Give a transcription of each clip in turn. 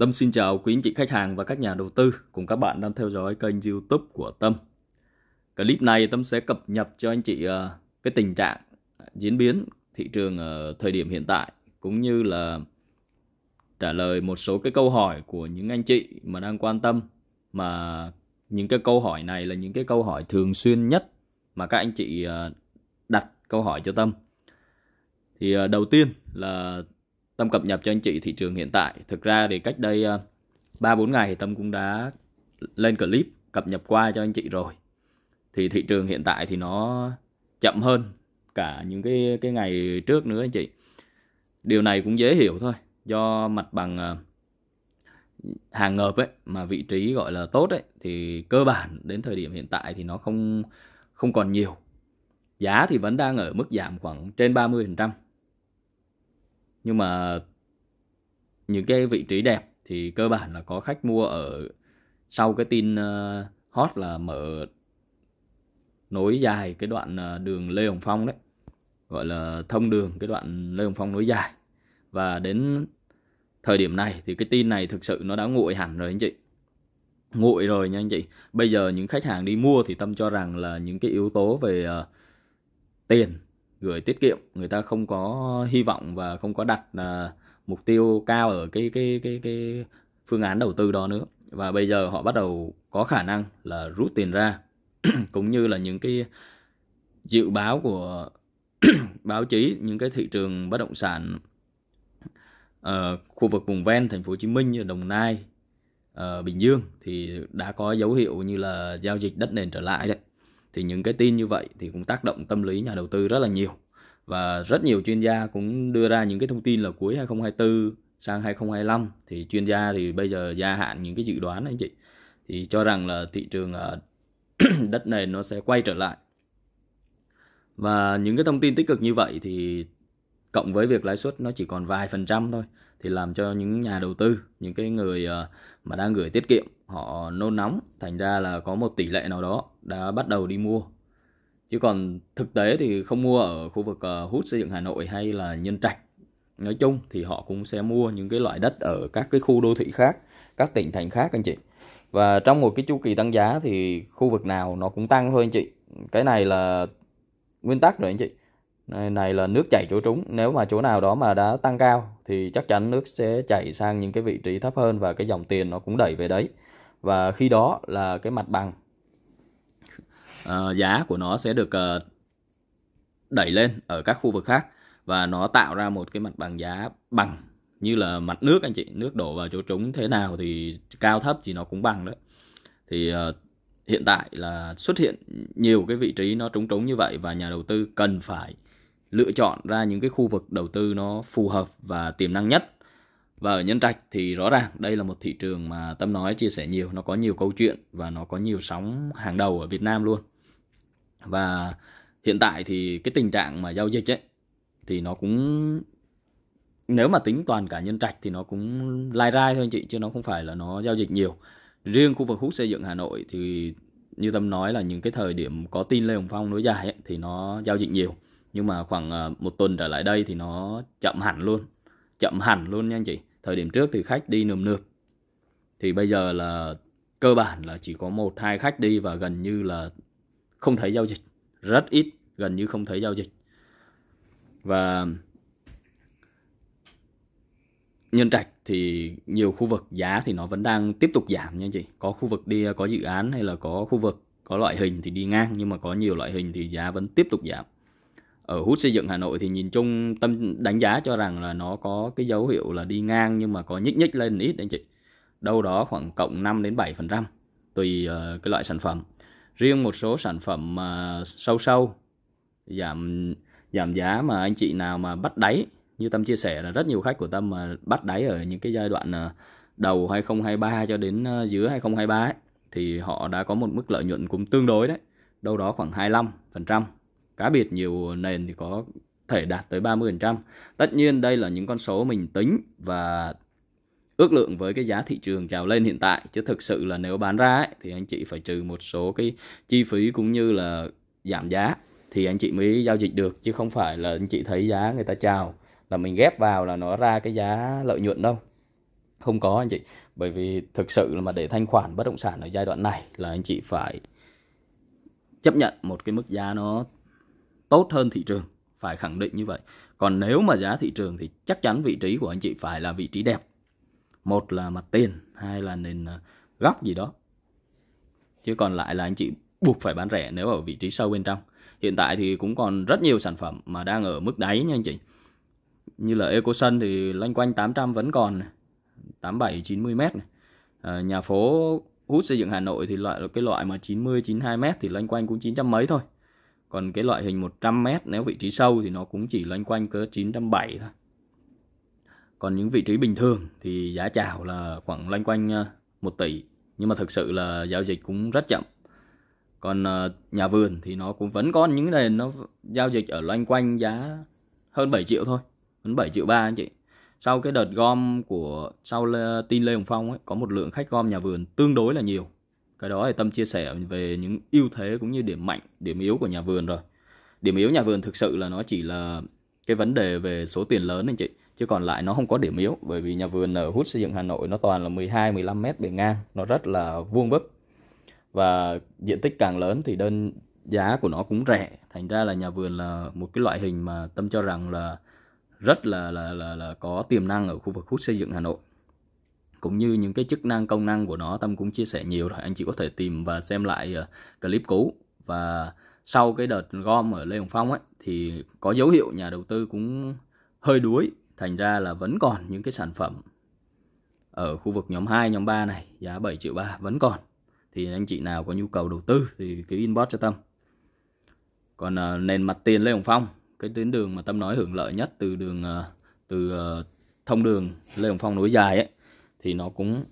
Tâm xin chào quý anh chị khách hàng và các nhà đầu tư cùng các bạn đang theo dõi kênh YouTube của Tâm. Clip này Tâm sẽ cập nhật cho anh chị ờ, cái tình trạng diễn biến thị trường ở thời điểm hiện tại cũng như là trả lời một số cái câu hỏi của những anh chị mà đang quan tâm mà những cái câu hỏi này là những cái câu hỏi thường xuyên nhất mà các anh chị ờ, đặt câu hỏi cho Tâm. Thì ờ, đầu tiên là Tâm cập nhật cho anh chị thị trường hiện tại. Thực ra thì cách đây 3-4 ờ, ngày thì Tâm cũng đã lên clip cập nhật qua cho anh chị rồi. Thì thị trường hiện tại thì nó chậm hơn cả những cái cái ngày trước nữa anh chị. Điều này cũng dễ hiểu thôi, do mặt bằng ờ, hàng ngợp ấy mà vị trí gọi là tốt ấy thì cơ bản đến thời điểm hiện tại thì nó không không còn nhiều. Giá thì vẫn đang ở mức giảm khoảng trên 30% nhưng mà những cái vị trí đẹp thì cơ bản là có khách mua ở sau cái tin ờ, hot là mở nối dài cái đoạn ờ, đường Lê Hồng Phong đấy gọi là thông đường cái đoạn Lê Hồng Phong nối dài và đến thời điểm này thì cái tin này thực sự nó đã nguội hẳn rồi anh chị nguội rồi nha anh chị bây giờ những khách hàng đi mua thì tâm cho rằng là những cái yếu tố về uh, tiền gửi tiết kiệm người ta không có hy vọng và không có đặt à, mục tiêu cao ở cái cái cái cái phương án đầu tư đó nữa và bây giờ họ bắt đầu có khả năng là rút tiền ra cũng như là những cái dự báo của báo chí những cái thị trường bất động sản ở ờ, uh, khu vực vùng ven thành phố Hồ Chí Minh như Đồng Nai, uh, Bình Dương thì đã có dấu hiệu như là giao dịch đất nền trở lại đấy thì những cái tin như vậy thì cũng tác động tâm lý nhà đầu tư rất là nhiều và rất nhiều chuyên gia cũng đưa ra những cái thông tin là cuối 2024 sang 2025 thì chuyên gia thì bây giờ gia hạn những cái dự đoán anh chị thì cho rằng là thị trường đất nền nó sẽ quay trở lại và những cái thông tin tích cực như vậy thì cộng với việc lãi suất nó chỉ còn vài phần trăm thôi thì làm cho những nhà đầu tư những cái người ờ, mà đang gửi tiết kiệm họ nôn nóng thành ra là có một tỷ lệ nào đó đã bắt đầu đi mua chứ còn thực tế thì không mua ở khu vực ờ, hút xây dựng Hà Nội hay là Nhân Trạch nói chung thì họ cũng sẽ mua những cái loại đất ở các cái khu đô thị khác các tỉnh thành khác anh chị và trong một cái chu kỳ tăng giá thì khu vực nào nó cũng tăng thôi anh chị cái này là nguyên tắc rồi anh chị này là nước chảy chỗ trúng nếu mà chỗ nào đó mà đã tăng cao thì chắc chắn nước sẽ chảy sang những cái vị trí thấp hơn và cái dòng tiền nó cũng đẩy về đấy và khi đó là cái mặt bằng uh, giá của nó sẽ được uh, đẩy lên ở các khu vực khác và nó tạo ra một cái mặt bằng giá bằng như là mặt nước anh chị nước đổ vào chỗ trúng thế nào thì cao thấp gì nó cũng bằng đấy thì uh, hiện tại là xuất hiện nhiều cái vị trí nó trúng trúng như vậy và nhà đầu tư cần phải lựa chọn ra những cái khu vực đầu tư nó phù hợp và tiềm năng nhất và ở nhân trạch thì rõ ràng đây là một thị trường mà tâm nói chia sẻ nhiều nó có nhiều câu chuyện và nó có nhiều sóng hàng đầu ở việt nam luôn và hiện tại thì cái tình trạng mà giao dịch ấy thì nó cũng nếu mà tính toàn cả nhân trạch thì nó cũng lai rai thôi anh chị chứ nó không phải là nó giao dịch nhiều riêng khu vực hút xây dựng hà nội thì như tâm nói là những cái thời điểm có tin lê hồng phong nối dài ấy, thì nó giao dịch nhiều nhưng mà khoảng ờ, một tuần trở lại đây thì nó chậm hẳn luôn chậm hẳn luôn nha anh chị thời điểm trước thì khách đi nườm nượp thì bây giờ là cơ bản là chỉ có một hai khách đi và gần như là không thấy giao dịch rất ít gần như không thấy giao dịch và nhân trạch thì nhiều khu vực giá thì nó vẫn đang tiếp tục giảm nha anh chị có khu vực đi có dự án hay là có khu vực có loại hình thì đi ngang nhưng mà có nhiều loại hình thì giá vẫn tiếp tục giảm ở hút xây dựng Hà Nội thì nhìn chung tâm đánh giá cho rằng là nó có cái dấu hiệu là đi ngang nhưng mà có nhích nhích lên ít anh chị. Đâu đó khoảng cộng 5 đến 7% tùy uh, cái loại sản phẩm. Riêng một số sản phẩm mà ờ, uh, sâu sâu giảm giảm giá mà anh chị nào mà bắt đáy như Tâm chia sẻ là rất nhiều khách của Tâm mà bắt đáy ở những cái giai đoạn uh, đầu 2023 cho đến giữa 2023 ấy, thì họ đã có một mức lợi nhuận cũng tương đối đấy, đâu đó khoảng 25% cá biệt nhiều nền thì có thể đạt tới 30%. Tất nhiên đây là những con số mình tính và ước lượng với cái giá thị trường trào lên hiện tại chứ thực sự là nếu bán ra ấy, thì anh chị phải trừ một số cái chi phí cũng như là giảm giá thì anh chị mới giao dịch được chứ không phải là anh chị thấy giá người ta chào là mình ghép vào là nó ra cái giá lợi nhuận đâu không có anh chị bởi vì thực sự là mà để thanh khoản bất động sản ở giai đoạn này là anh chị phải chấp nhận một cái mức giá nó tốt hơn thị trường phải khẳng định như vậy còn nếu mà giá thị trường thì chắc chắn vị trí của anh chị phải là vị trí đẹp một là mặt tiền hai là nền ờ, góc gì đó chứ còn lại là anh chị buộc phải bán rẻ nếu ở vị trí sâu bên trong hiện tại thì cũng còn rất nhiều sản phẩm mà đang ở mức đáy nha anh chị như là EcoSun thì loanh quanh 800 vẫn còn này. 87 90 m này. À, nhà phố hút xây dựng Hà Nội thì loại cái loại mà 90 92 m thì loanh quanh cũng 900 mấy thôi còn cái loại hình 100m nếu vị trí sâu thì nó cũng chỉ loanh quanh cỡ 970 thôi. Còn những vị trí bình thường thì giá chào là khoảng loanh quanh 1 ờ, tỷ. Nhưng mà thực sự là giao dịch cũng rất chậm. Còn ờ, nhà vườn thì nó cũng vẫn có những nền nó giao dịch ở loanh quanh giá hơn 7 triệu thôi. Hơn 7 triệu 3 anh chị. Sau cái đợt gom của sau tin Lê Hồng Phong ấy, có một lượng khách gom nhà vườn tương đối là nhiều cái đó thì tâm chia sẻ về những ưu thế cũng như điểm mạnh điểm yếu của nhà vườn rồi điểm yếu nhà vườn thực sự là nó chỉ là cái vấn đề về số tiền lớn anh chị chứ còn lại nó không có điểm yếu bởi vì nhà vườn ở hút xây dựng Hà Nội nó toàn là 12 15 mét bề ngang nó rất là vuông vức và diện tích càng lớn thì đơn giá của nó cũng rẻ thành ra là nhà vườn là một cái loại hình mà tâm cho rằng là rất là là là, là có tiềm năng ở khu vực hút xây dựng Hà Nội cũng như những cái chức năng công năng của nó Tâm cũng chia sẻ nhiều rồi anh chị có thể tìm và xem lại ờ, clip cũ và sau cái đợt gom ở Lê Hồng Phong ấy thì có dấu hiệu nhà đầu tư cũng hơi đuối thành ra là vẫn còn những cái sản phẩm ở khu vực nhóm 2, nhóm 3 này giá 7 triệu 3 vẫn còn thì anh chị nào có nhu cầu đầu tư thì cứ inbox cho Tâm còn à, nền mặt tiền Lê Hồng Phong cái tuyến đường mà Tâm nói hưởng lợi nhất từ đường ờ, từ thông đường Lê Hồng Phong nối dài ấy thì nó cũng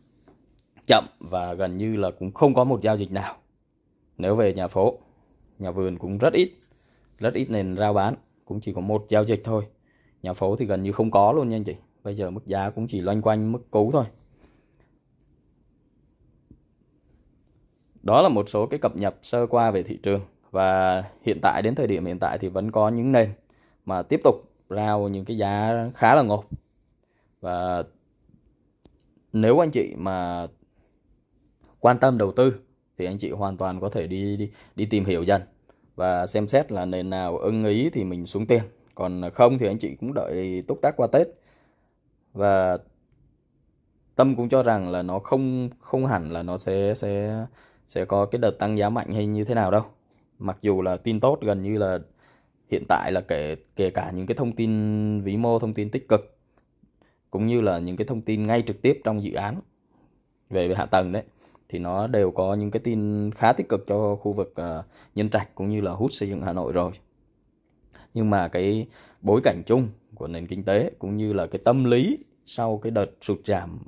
chậm và gần như là cũng không có một giao dịch nào nếu về nhà phố nhà vườn cũng rất ít rất ít nền rao bán cũng chỉ có một giao dịch thôi nhà phố thì gần như không có luôn nha anh chị bây giờ mức giá cũng chỉ loanh quanh mức cũ thôi đó là một số cái cập nhật sơ qua về thị trường và hiện tại đến thời điểm hiện tại thì vẫn có những nền mà tiếp tục rao những cái giá khá là ngột và nếu anh chị mà quan tâm đầu tư thì anh chị hoàn toàn có thể đi đi, đi tìm hiểu dần và xem xét là nền nào ưng ý thì mình xuống tiền còn không thì anh chị cũng đợi túc tác qua tết và tâm cũng cho rằng là nó không không hẳn là nó sẽ sẽ sẽ có cái đợt tăng giá mạnh hay như thế nào đâu mặc dù là tin tốt gần như là hiện tại là kể kể cả những cái thông tin vĩ mô thông tin tích cực cũng như là những cái thông tin ngay trực tiếp trong dự án về, về hạ tầng đấy thì nó đều có những cái tin khá tích cực cho khu vực uh, nhân trạch cũng như là hút xây dựng hà nội rồi nhưng mà cái bối cảnh chung của nền kinh tế cũng như là cái tâm lý sau cái đợt sụt giảm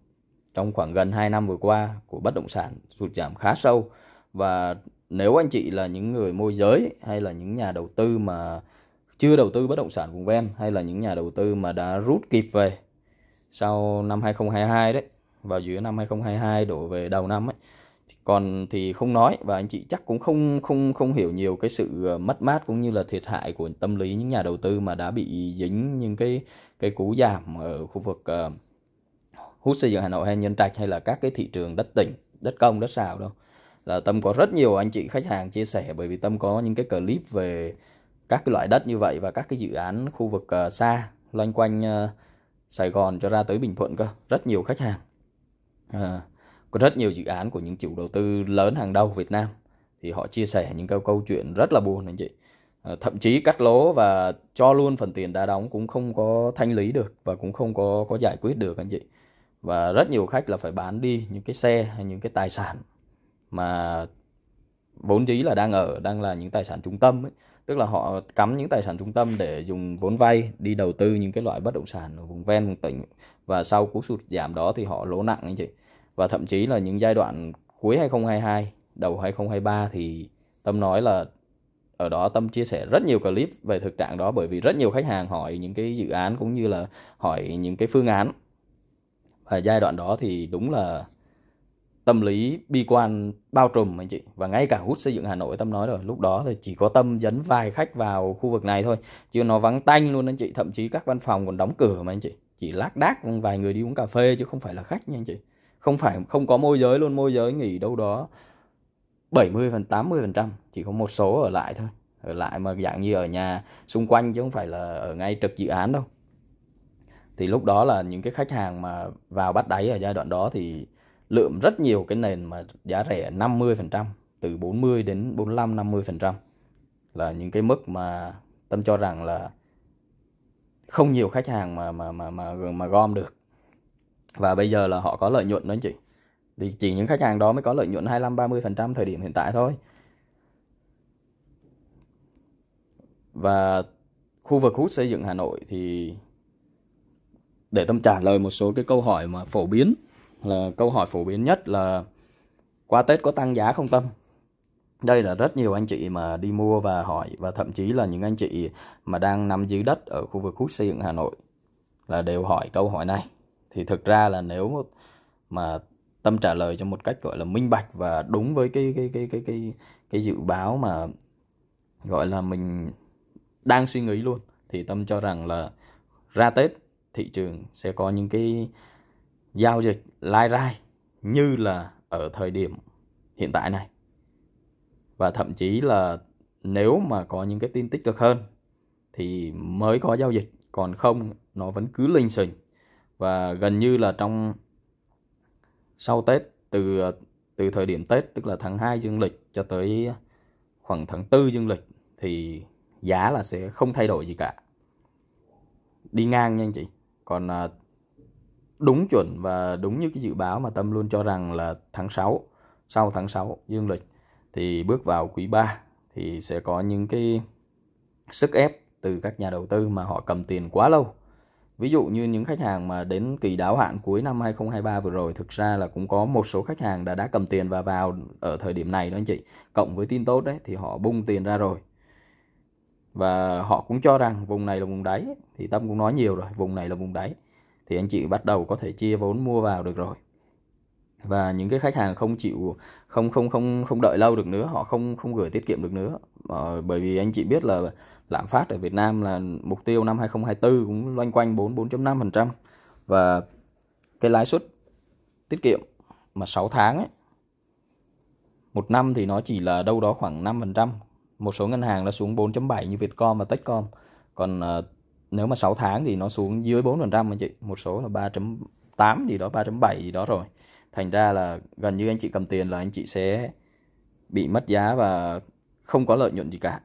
trong khoảng gần 2 năm vừa qua của bất động sản sụt giảm khá sâu và nếu anh chị là những người môi giới hay là những nhà đầu tư mà chưa đầu tư bất động sản vùng ven hay là những nhà đầu tư mà đã rút kịp về sau năm 2022 đấy vào giữa năm 2022 đổ về đầu năm ấy còn thì không nói và anh chị chắc cũng không không không hiểu nhiều cái sự ờ, mất mát cũng như là thiệt hại của tâm lý những nhà đầu tư mà đã bị dính những cái cái cú giảm ở khu vực uh, hút xây dựng Hà Nội hay Nhân Trạch hay là các cái thị trường đất tỉnh đất công đất xào đâu là tâm có rất nhiều anh chị khách hàng chia sẻ bởi vì tâm có những cái clip về các cái loại đất như vậy và các cái dự án khu vực uh, xa loanh quanh uh, Sài Gòn cho ra tới Bình Thuận cơ, rất nhiều khách hàng. À, có rất nhiều dự án của những chủ đầu tư lớn hàng đầu Việt Nam thì họ chia sẻ những cái câu chuyện rất là buồn anh chị. À, thậm chí cắt lỗ và cho luôn phần tiền đã đóng cũng không có thanh lý được và cũng không có có giải quyết được anh chị. Và rất nhiều khách là phải bán đi những cái xe hay những cái tài sản mà vốn dĩ là đang ở đang là những tài sản trung tâm ấy, tức là họ cắm những tài sản trung tâm để dùng vốn vay đi đầu tư những cái loại bất động sản ở vùng ven vùng tỉnh và sau cú sụt giảm đó thì họ lỗ nặng anh chị và thậm chí là những giai đoạn cuối 2022 đầu 2023 thì tâm nói là ở đó tâm chia sẻ rất nhiều clip về thực trạng đó bởi vì rất nhiều khách hàng hỏi những cái dự án cũng như là hỏi những cái phương án và giai đoạn đó thì đúng là tâm lý bi quan bao trùm anh chị và ngay cả hút xây dựng Hà Nội tâm nói rồi lúc đó thì chỉ có tâm dẫn vài khách vào khu vực này thôi chứ nó vắng tanh luôn anh chị thậm chí các văn phòng còn đóng cửa mà anh chị chỉ lác đác vài người đi uống cà phê chứ không phải là khách nha anh chị không phải không có môi giới luôn môi giới nghỉ đâu đó 70 phần 80 phần trăm chỉ có một số ở lại thôi ở lại mà dạng như ở nhà xung quanh chứ không phải là ở ngay trực dự án đâu thì lúc đó là những cái khách hàng mà vào bắt đáy ở giai đoạn đó thì lượm rất nhiều cái nền mà giá rẻ 50% từ 40 đến 45 50% là những cái mức mà Tâm cho rằng là không nhiều khách hàng mà mà mà mà mà gom được. Và bây giờ là họ có lợi nhuận đó anh chị. Thì chỉ những khách hàng đó mới có lợi nhuận 25 30% thời điểm hiện tại thôi. Và khu vực hút xây dựng Hà Nội thì để Tâm trả lời một số cái câu hỏi mà phổ biến là câu hỏi phổ biến nhất là qua Tết có tăng giá không Tâm? Đây là rất nhiều anh chị mà đi mua và hỏi và thậm chí là những anh chị mà đang nằm dưới đất ở khu vực hút xây dựng Hà Nội là đều hỏi câu hỏi này. Thì thực ra là nếu mà Tâm trả lời cho một cách gọi là minh bạch và đúng với cái cái cái cái cái cái dự báo mà gọi là mình đang suy nghĩ luôn thì Tâm cho rằng là ra Tết thị trường sẽ có những cái giao dịch lai rai như là ở thời điểm hiện tại này và thậm chí là nếu mà có những cái tin tích cực hơn thì mới có giao dịch còn không nó vẫn cứ linh sình và gần như là trong sau Tết từ từ thời điểm Tết tức là tháng 2 dương lịch cho tới khoảng tháng 4 dương lịch thì giá là sẽ không thay đổi gì cả đi ngang nha anh chị còn à, đúng chuẩn và đúng như cái dự báo mà Tâm luôn cho rằng là tháng 6, sau tháng 6 dương lịch thì bước vào quý 3 thì sẽ có những cái sức ép từ các nhà đầu tư mà họ cầm tiền quá lâu. Ví dụ như những khách hàng mà đến kỳ đáo hạn cuối năm 2023 vừa rồi thực ra là cũng có một số khách hàng đã đã cầm tiền và vào ở thời điểm này đó anh chị. Cộng với tin tốt đấy thì họ bung tiền ra rồi. Và họ cũng cho rằng vùng này là vùng đáy thì Tâm cũng nói nhiều rồi, vùng này là vùng đáy thì anh chị bắt đầu có thể chia vốn mua vào được rồi và những cái khách hàng không chịu không không không không đợi lâu được nữa họ không không gửi tiết kiệm được nữa ờ, bởi vì anh chị biết là lạm phát ở Việt Nam là mục tiêu năm 2024 cũng loanh quanh 4 4.5% và cái lãi suất tiết kiệm mà 6 tháng ấy một năm thì nó chỉ là đâu đó khoảng 5%. Một số ngân hàng đã xuống 4.7 như Vietcom và Techcom. Còn uh, nếu mà 6 tháng thì nó xuống dưới 4% anh chị một số là 3.8 gì đó 3.7 gì đó rồi thành ra là gần như anh chị cầm tiền là anh chị sẽ bị mất giá và không có lợi nhuận gì cả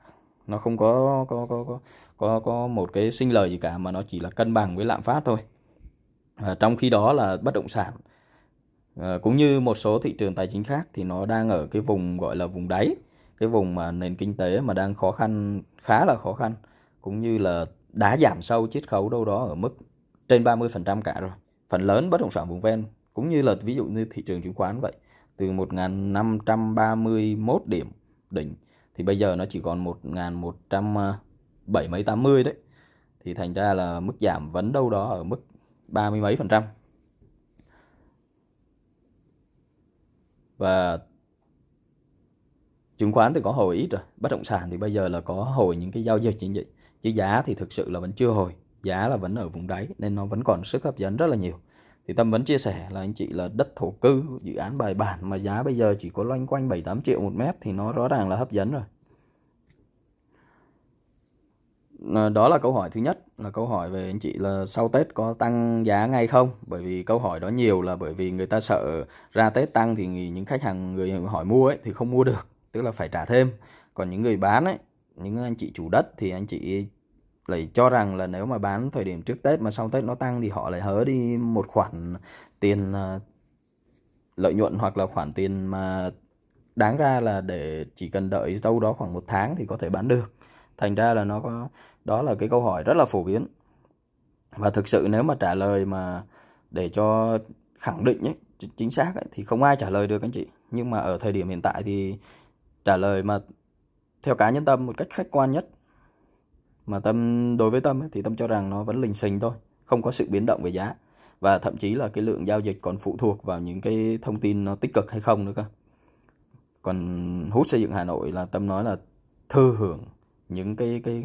nó không có có có có có, có một cái sinh lời gì cả mà nó chỉ là cân bằng với lạm phát thôi à, trong khi đó là bất động sản à, cũng như một số thị trường tài chính khác thì nó đang ở cái vùng gọi là vùng đáy cái vùng mà nền kinh tế mà đang khó khăn khá là khó khăn cũng như là đã giảm sâu chiết khấu đâu đó ở mức trên 30% cả rồi. Phần lớn bất động sản vùng ven cũng như là ví dụ như thị trường chứng khoán vậy, từ 1531 điểm đỉnh thì bây giờ nó chỉ còn 1170 80 đấy. Thì thành ra là mức giảm vẫn đâu đó ở mức ba mươi mấy phần trăm. Và chứng khoán thì có hồi ít rồi, bất động sản thì bây giờ là có hồi những cái giao dịch như vậy chứ giá thì thực sự là vẫn chưa hồi giá là vẫn ở vùng đáy nên nó vẫn còn sức hấp dẫn rất là nhiều thì tâm vẫn chia sẻ là anh chị là đất thổ cư dự án bài bản mà giá bây giờ chỉ có loanh quanh 7 8 triệu một mét thì nó rõ ràng là hấp dẫn rồi ờ, đó là câu hỏi thứ nhất là câu hỏi về anh chị là sau Tết có tăng giá ngay không bởi vì câu hỏi đó nhiều là bởi vì người ta sợ ra Tết tăng thì những khách hàng người hỏi mua ấy thì không mua được tức là phải trả thêm còn những người bán ấy những anh chị chủ đất thì anh chị lại cho rằng là nếu mà bán thời điểm trước Tết mà sau Tết nó tăng thì họ lại hớ đi một khoản tiền ờ, lợi nhuận hoặc là khoản tiền mà đáng ra là để chỉ cần đợi đâu đó khoảng một tháng thì có thể bán được thành ra là nó có đó là cái câu hỏi rất là phổ biến và thực sự nếu mà trả lời mà để cho khẳng định ấy, chính xác ấy, thì không ai trả lời được anh chị nhưng mà ở thời điểm hiện tại thì trả lời mà theo cá nhân tâm một cách khách quan nhất mà tâm đối với tâm thì tâm cho rằng nó vẫn lình xình thôi không có sự biến động về giá và thậm chí là cái lượng giao dịch còn phụ thuộc vào những cái thông tin nó tích cực hay không nữa cơ còn hút xây dựng hà nội là tâm nói là thừa hưởng những cái cái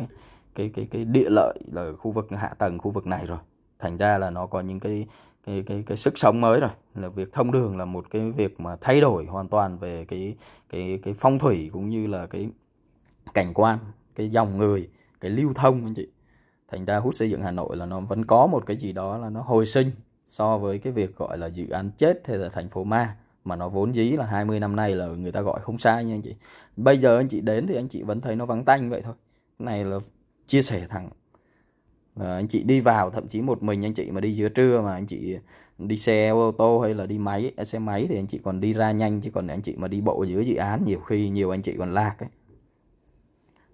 cái cái cái địa lợi là khu vực hạ tầng khu vực này rồi thành ra là nó có những cái cái cái cái sức sống mới rồi là việc thông đường là một cái việc mà thay đổi hoàn toàn về cái cái cái phong thủy cũng như là cái cảnh quan cái dòng người cái lưu thông anh chị thành ra hút xây dựng hà nội là nó vẫn có một cái gì đó là nó hồi sinh so với cái việc gọi là dự án chết hay là thành phố ma mà nó vốn dĩ là 20 năm nay là người ta gọi không sai nha anh chị bây giờ anh chị đến thì anh chị vẫn thấy nó vắng tanh vậy thôi cái này là chia sẻ thẳng à, anh chị đi vào thậm chí một mình anh chị mà đi giữa trưa mà anh chị đi xe ô tô hay là đi máy xe máy thì anh chị còn đi ra nhanh chứ còn anh chị mà đi bộ giữa dự án nhiều khi nhiều anh chị còn lạc ấy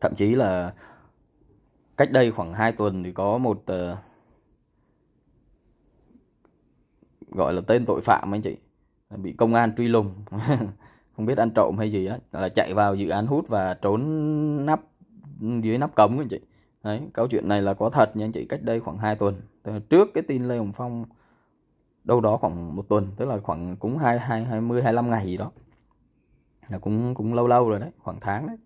thậm chí là cách đây khoảng 2 tuần thì có một uh, gọi là tên tội phạm anh chị bị công an truy lùng không biết ăn trộm hay gì á là chạy vào dự án hút và trốn nắp dưới nắp cống anh chị đấy câu chuyện này là có thật nha anh chị cách đây khoảng 2 tuần trước cái tin Lê Hồng Phong đâu đó khoảng một tuần tức là khoảng cũng hai hai hai mươi hai 25 ngày gì đó là cũng cũng lâu lâu rồi đấy khoảng tháng đấy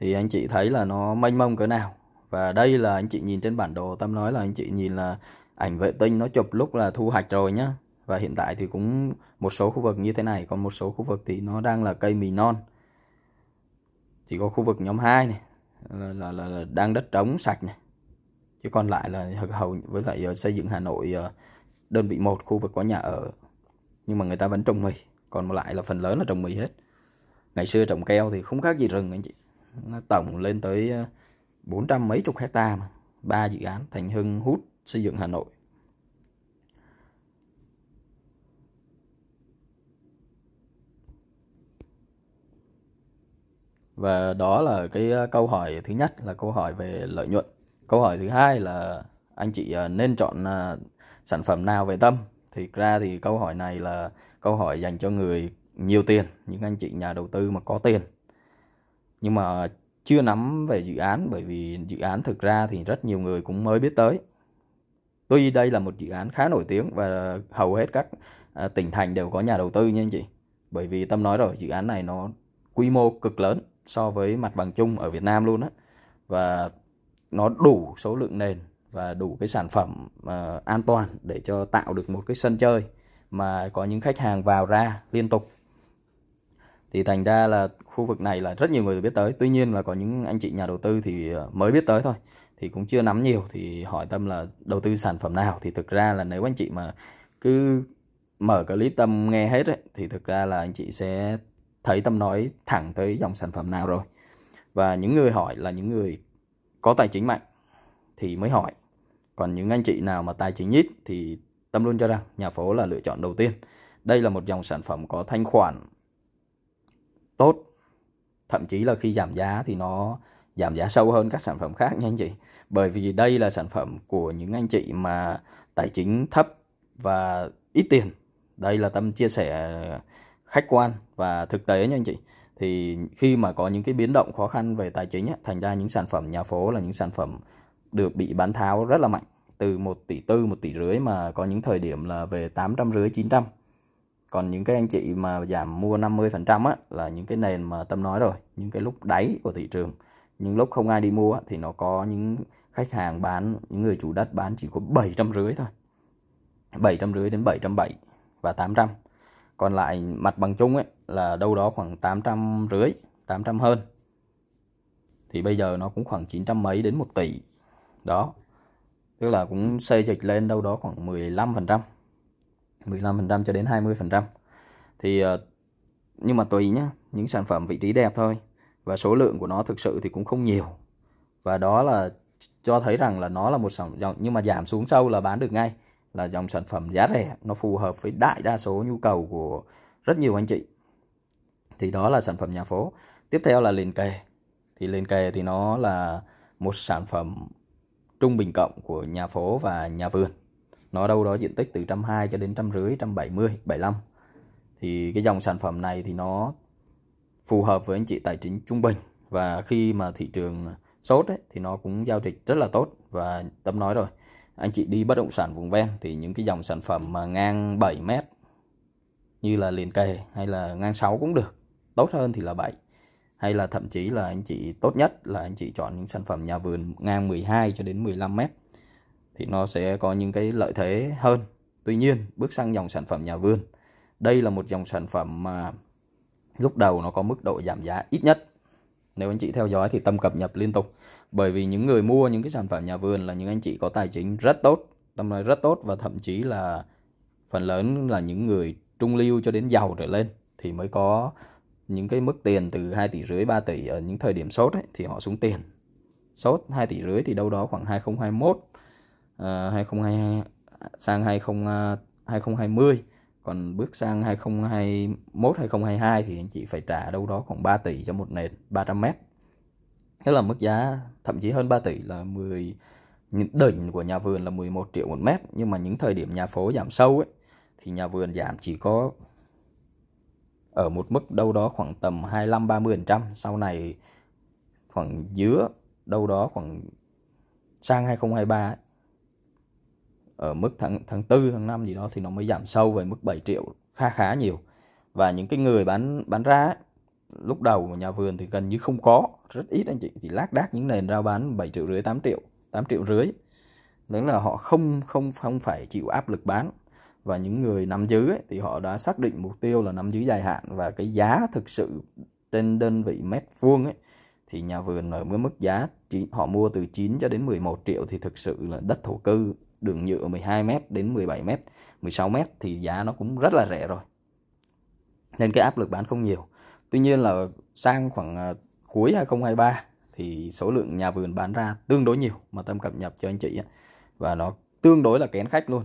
thì anh chị thấy là nó mênh mông cỡ nào và đây là anh chị nhìn trên bản đồ tâm nói là anh chị nhìn là ảnh vệ tinh nó chụp lúc là thu hoạch rồi nhá và hiện tại thì cũng một số khu vực như thế này còn một số khu vực thì nó đang là cây mì non chỉ có khu vực nhóm 2 này là, là, là, là đang đất trống sạch này chứ còn lại là hầu với lại ờ, xây dựng Hà Nội ờ, đơn vị một khu vực có nhà ở nhưng mà người ta vẫn trồng mì còn lại là phần lớn là trồng mì hết ngày xưa trồng keo thì không khác gì rừng anh chị nó tổng lên tới ờ, bốn trăm mấy chục hecta mà ba dự án Thành Hưng hút xây dựng Hà Nội và đó là cái ờ, câu hỏi thứ nhất là câu hỏi về lợi nhuận câu hỏi thứ hai là anh chị ờ, nên chọn sản phẩm nào về tâm thì ra thì câu hỏi này là câu hỏi dành cho người nhiều tiền những anh chị nhà đầu tư mà có tiền nhưng mà chưa nắm về dự án bởi vì dự án thực ra thì rất nhiều người cũng mới biết tới tuy đây là một dự án khá nổi tiếng và hầu hết các à, tỉnh thành đều có nhà đầu tư nha anh chị bởi vì tâm nói rồi dự án này nó quy mô cực lớn so với mặt bằng chung ở Việt Nam luôn á và nó đủ số lượng nền và đủ cái sản phẩm uh, an toàn để cho tạo được một cái sân chơi mà có những khách hàng vào ra liên tục thì thành ra là khu vực này là rất nhiều người biết tới tuy nhiên là có những anh chị nhà đầu tư thì ờ, mới biết tới thôi thì cũng chưa nắm nhiều thì hỏi tâm là đầu tư sản phẩm nào thì thực ra là nếu anh chị mà cứ mở clip tâm nghe hết ấy, thì thực ra là anh chị sẽ thấy tâm nói thẳng tới dòng sản phẩm nào rồi và những người hỏi là những người có tài chính mạnh thì mới hỏi còn những anh chị nào mà tài chính ít thì tâm luôn cho rằng nhà phố là lựa chọn đầu tiên đây là một dòng sản phẩm có thanh khoản tốt thậm chí là khi giảm giá thì nó giảm giá sâu hơn các sản phẩm khác nha anh chị bởi vì đây là sản phẩm của những anh chị mà tài chính thấp và ít tiền đây là tâm chia sẻ khách quan và thực tế nha anh chị thì khi mà có những cái biến động khó khăn về tài chính ấy, thành ra những sản phẩm nhà phố là những sản phẩm được bị bán tháo rất là mạnh từ 1 tỷ tư, một tỷ rưỡi mà có những thời điểm là về tám trăm rưỡi chín trăm còn những cái anh chị mà giảm mua 50% á là những cái nền mà tâm nói rồi những cái lúc đáy của thị trường những lúc không ai đi mua thì nó có những khách hàng bán những người chủ đất bán chỉ có 700 rưỡi thôi 700 rưỡi đến 770 và 800 còn lại mặt bằng chung ấy là đâu đó khoảng 800 rưỡi 800 hơn thì bây giờ nó cũng khoảng 900 mấy đến 1 tỷ đó tức là cũng xây dịch lên đâu đó khoảng 15 phần trăm 15% cho đến 20% thì ờ, nhưng mà tùy nhá những sản phẩm vị trí đẹp thôi và số lượng của nó thực sự thì cũng không nhiều và đó là cho thấy rằng là nó là một sản phẩm nhưng mà giảm xuống sâu là bán được ngay là dòng sản phẩm giá rẻ nó phù hợp với đại đa số nhu cầu của rất nhiều anh chị thì đó là sản phẩm nhà phố tiếp theo là liền kề thì liền kề thì nó là một sản phẩm trung bình cộng của nhà phố và nhà vườn nó đâu đó diện tích từ trăm cho đến trăm rưỡi 75 thì cái dòng sản phẩm này thì nó phù hợp với anh chị tài chính trung bình và khi mà thị trường sốt ấy, thì nó cũng giao dịch rất là tốt và tâm nói rồi anh chị đi bất động sản vùng ven thì những cái dòng sản phẩm mà ngang 7 mét như là liền kề hay là ngang 6 cũng được tốt hơn thì là 7 hay là thậm chí là anh chị tốt nhất là anh chị chọn những sản phẩm nhà vườn ngang 12 cho đến 15 mét thì nó sẽ có những cái lợi thế hơn. Tuy nhiên, bước sang dòng sản phẩm nhà vườn. Đây là một dòng sản phẩm mà lúc đầu nó có mức độ giảm giá ít nhất. Nếu anh chị theo dõi thì tâm cập nhật liên tục. Bởi vì những người mua những cái sản phẩm nhà vườn là những anh chị có tài chính rất tốt, tâm lý rất tốt và thậm chí là phần lớn là những người trung lưu cho đến giàu trở lên thì mới có những cái mức tiền từ 2 tỷ rưỡi 3 tỷ ở những thời điểm sốt ấy, thì họ xuống tiền. Sốt 2 tỷ rưỡi thì đâu đó khoảng 2021 2022 ờ, sang 2020 ờ, còn bước sang 2021 2022 thì anh chị phải trả đâu đó khoảng 3 tỷ cho một nền 300 m tức là mức giá thậm chí hơn 3 tỷ là 10 đỉnh của nhà vườn là 11 triệu một mét nhưng mà những thời điểm nhà phố giảm sâu ấy thì nhà vườn giảm chỉ có ở một mức đâu đó khoảng tầm 25 30% sau này khoảng giữa đâu đó khoảng sang 2023 ấy, ở mức tháng tháng 4 tháng 5 gì đó thì nó mới giảm sâu về mức 7 triệu khá khá nhiều và những cái người bán bán ra lúc đầu của nhà vườn thì gần như không có rất ít anh chị chỉ lác đác những nền rau bán 7 triệu rưỡi 8 triệu 8 triệu rưỡi đấy là họ không không không phải chịu áp lực bán và những người nắm giữ ấy, thì họ đã xác định mục tiêu là nắm giữ dài hạn và cái giá thực sự trên đơn vị mét vuông ấy thì nhà vườn ở mức giá họ mua từ 9 cho đến 11 triệu thì thực sự là đất thổ cư đường nhựa 12m đến 17m, 16m thì giá nó cũng rất là rẻ rồi. Nên cái áp lực bán không nhiều. Tuy nhiên là sang khoảng à, cuối 2023 thì số lượng nhà vườn bán ra tương đối nhiều mà Tâm cập nhật cho anh chị và nó tương đối là kén khách luôn.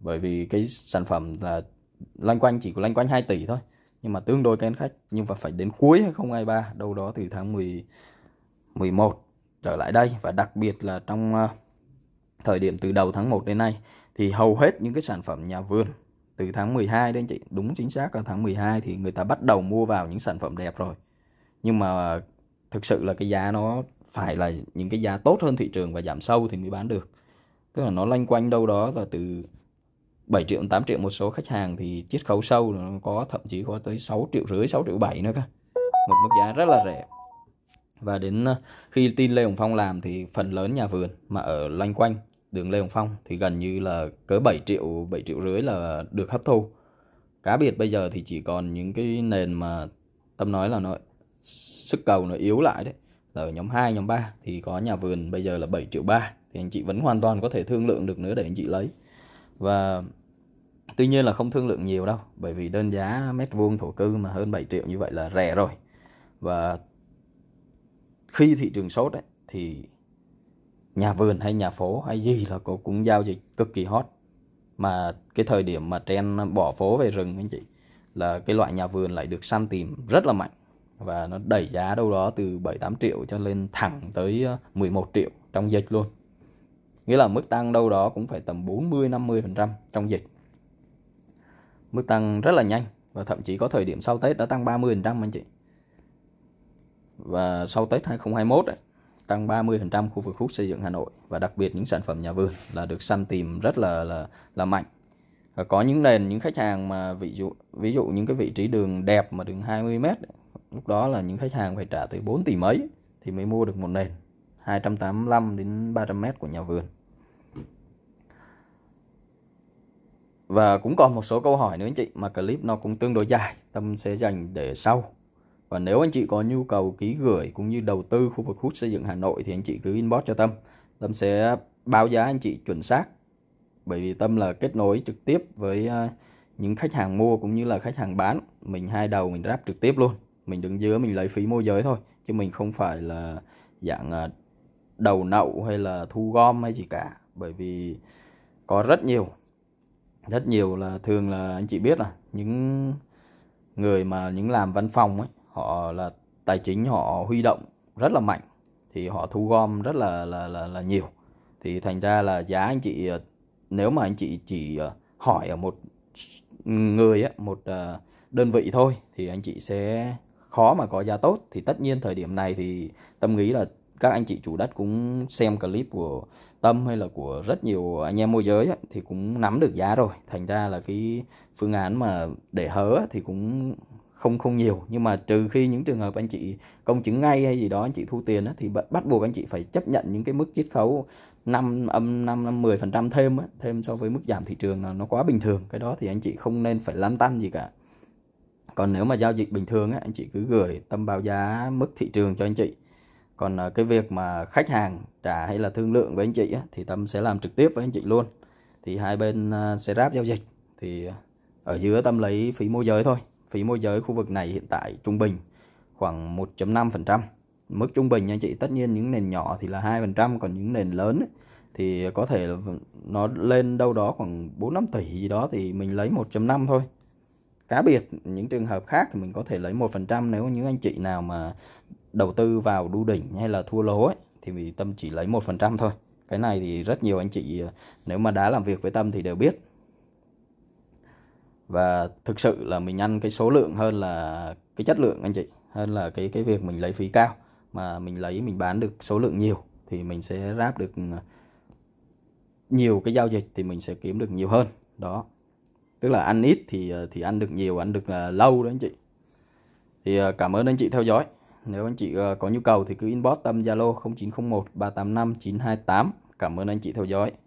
Bởi vì cái sản phẩm là loanh quanh chỉ có loanh quanh 2 tỷ thôi nhưng mà tương đối kén khách nhưng mà phải đến cuối 2023 đâu đó từ tháng 10 11 trở lại đây và đặc biệt là trong à, thời điểm từ đầu tháng 1 đến nay thì hầu hết những cái sản phẩm nhà vườn từ tháng 12 đến chị đúng chính xác là tháng 12 thì người ta bắt đầu mua vào những sản phẩm đẹp rồi nhưng mà thực sự là cái giá nó phải là những cái giá tốt hơn thị trường và giảm sâu thì mới bán được tức là nó lanh quanh đâu đó là từ 7 triệu 8 triệu một số khách hàng thì chiết khấu sâu nó có thậm chí có tới 6 triệu rưỡi 6 triệu 7 nữa cơ một mức giá rất là rẻ và đến ờ, khi tin Lê Hồng Phong làm thì phần lớn nhà vườn mà ở loanh quanh đường Lê Hồng Phong thì gần như là cỡ 7 triệu 7 triệu rưỡi là được hấp thu cá biệt bây giờ thì chỉ còn những cái nền mà tâm nói là nó sức cầu nó yếu lại đấy là ở nhóm 2, nhóm 3 thì có nhà vườn bây giờ là 7 triệu 3 thì anh chị vẫn hoàn toàn có thể thương lượng được nữa để anh chị lấy và tuy nhiên là không thương lượng nhiều đâu bởi vì đơn giá mét vuông thổ cư mà hơn 7 triệu như vậy là rẻ rồi và khi thị trường sốt ấy, thì nhà vườn hay nhà phố hay gì là cũng, cũng giao dịch cực kỳ hot mà cái thời điểm mà trend bỏ phố về rừng anh chị là cái loại nhà vườn lại được săn tìm rất là mạnh và nó đẩy giá đâu đó từ 7 8 triệu cho lên thẳng tới 11 ờ, triệu trong dịch luôn. Nghĩa là mức tăng đâu đó cũng phải tầm 40 50% trong dịch. Mức tăng rất là nhanh và thậm chí có thời điểm sau Tết đã tăng 30% anh chị. Và sau Tết 2021 ấy, tăng 30% khu vực hút xây dựng Hà Nội và đặc biệt những sản phẩm nhà vườn là được săn tìm rất là là là mạnh. Và có những nền những khách hàng mà ví dụ ví dụ những cái vị trí đường đẹp mà đường 20 m lúc đó là những khách hàng phải trả từ 4 tỷ mấy thì mới mua được một nền 285 đến 300 m của nhà vườn. Và cũng còn một số câu hỏi nữa anh chị mà clip nó cũng tương đối dài, Tâm sẽ dành để sau. Và nếu anh chị có nhu cầu ký gửi cũng như đầu tư khu vực hút xây dựng Hà Nội thì anh chị cứ inbox cho Tâm. Tâm sẽ báo giá anh chị chuẩn xác. Bởi vì Tâm là kết nối trực tiếp với ờ, những khách hàng mua cũng như là khách hàng bán. Mình hai đầu mình ráp trực tiếp luôn. Mình đứng dưới mình lấy phí môi giới thôi. Chứ mình không phải là dạng ờ, đầu nậu hay là thu gom hay gì cả. Bởi vì có rất nhiều rất nhiều là thường là anh chị biết là những người mà những làm văn phòng ấy họ là tài chính họ huy động rất là mạnh thì họ thu gom rất là là là, là nhiều thì thành ra là giá anh chị ờ, nếu mà anh chị chỉ ờ, hỏi ở một người một ờ, đơn vị thôi thì anh chị sẽ khó mà có giá tốt thì tất nhiên thời điểm này thì tâm nghĩ là các anh chị chủ đất cũng xem clip của tâm hay là của rất nhiều anh em môi giới ấy, thì cũng nắm được giá rồi thành ra là cái phương án mà để hớ thì cũng không không nhiều nhưng mà trừ khi những trường hợp anh chị công chứng ngay hay gì đó anh chị thu tiền á, thì bắt buộc anh chị phải chấp nhận những cái mức chiết khấu 5 âm 5 năm 10 phần trăm thêm á, thêm so với mức giảm thị trường là nó quá bình thường cái đó thì anh chị không nên phải lăn tăn gì cả còn nếu mà giao dịch bình thường á, anh chị cứ gửi tâm báo giá mức thị trường cho anh chị còn ờ, cái việc mà khách hàng trả hay là thương lượng với anh chị á, thì tâm sẽ làm trực tiếp với anh chị luôn thì hai bên ờ, sẽ ráp giao dịch thì ờ, ở dưới tâm lấy phí môi giới thôi phí môi giới khu vực này hiện tại trung bình khoảng 1.5%. Mức trung bình nha anh chị, tất nhiên những nền nhỏ thì là 2%, còn những nền lớn ấy, thì có thể là nó lên đâu đó khoảng 4 5 tỷ gì đó thì mình lấy 1.5 thôi. Cá biệt những trường hợp khác thì mình có thể lấy 1% nếu những anh chị nào mà đầu tư vào đu đỉnh hay là thua lỗ ấy thì mình tâm chỉ lấy 1% thôi. Cái này thì rất nhiều anh chị ờ, nếu mà đã làm việc với Tâm thì đều biết và thực sự là mình ăn cái số lượng hơn là cái chất lượng anh chị hơn là cái cái việc mình lấy phí cao mà mình lấy mình bán được số lượng nhiều thì mình sẽ ráp được ừ, nhiều cái giao dịch thì mình sẽ kiếm được nhiều hơn đó tức là ăn ít thì ờ, thì ăn được nhiều ăn được ờ, lâu đó anh chị thì ờ, cảm ơn anh chị theo dõi nếu anh chị có nhu cầu thì cứ inbox tâm Zalo 0901 385 928 cảm ơn anh chị theo dõi